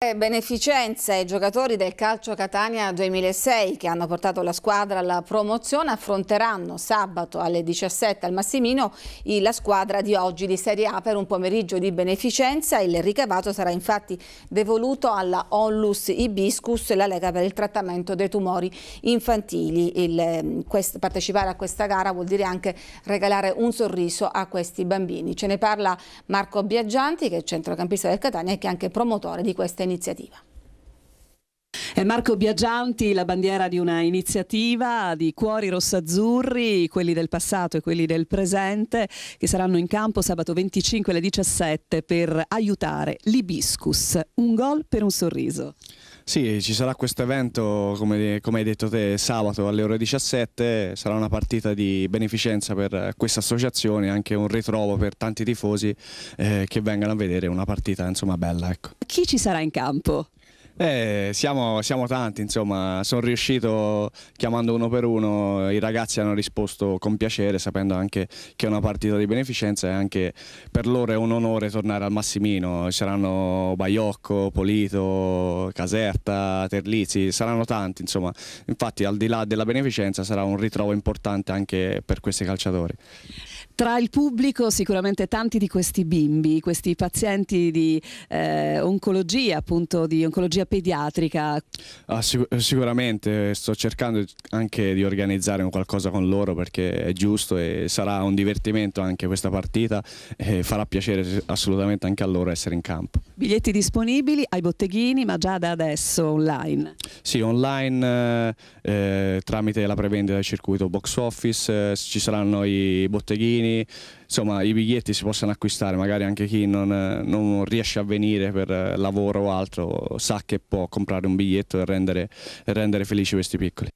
Eh, beneficenza ai giocatori del calcio Catania 2006 che hanno portato la squadra alla promozione affronteranno sabato alle 17 al Massimino la squadra di oggi di Serie A per un pomeriggio di beneficenza. Il ricavato sarà infatti devoluto alla Onlus Ibiscus, la Lega per il trattamento dei tumori infantili. Il, ehm, quest, partecipare a questa gara vuol dire anche regalare un sorriso a questi bambini. Ce ne parla Marco Biaggianti che è centrocampista del Catania e che è anche promotore di questa iniziativa iniziativa. È Marco Biagianti, la bandiera di una iniziativa di cuori rossazzurri, quelli del passato e quelli del presente, che saranno in campo sabato 25 alle 17 per aiutare l'Ibiscus. Un gol per un sorriso. Sì, ci sarà questo evento, come, come, hai detto te, sabato alle ore 17, sarà una partita di beneficenza per questa associazione, anche un ritrovo per tanti tifosi eh, che vengano a vedere una partita insomma bella. Ecco. Chi ci sarà in campo? Eh, siamo, siamo, tanti, insomma, sono riuscito chiamando uno per uno, i ragazzi hanno risposto con piacere, sapendo anche che è una partita di beneficenza e anche per loro è un onore tornare al Massimino, saranno Baiocco, Polito, Caserta, Terlizzi, saranno tanti, insomma, infatti al di là della beneficenza sarà un ritrovo importante anche per questi calciatori. Tra il pubblico sicuramente tanti di questi bimbi, questi pazienti di eh, oncologia, appunto di oncologia pediatrica. Ah, sic sicuramente eh, sto cercando anche di organizzare un qualcosa con loro perché è giusto e sarà un divertimento anche questa partita e farà piacere assolutamente anche a loro essere in campo. Biglietti disponibili ai botteghini, ma già da adesso online. Sì, online eh, eh tramite la prevendita del circuito box office, eh, ci saranno i botteghini, insomma i biglietti si possono acquistare, magari anche chi non, eh, non, riesce a venire per eh, lavoro o altro sa che può comprare un biglietto e rendere, e rendere felici questi piccoli.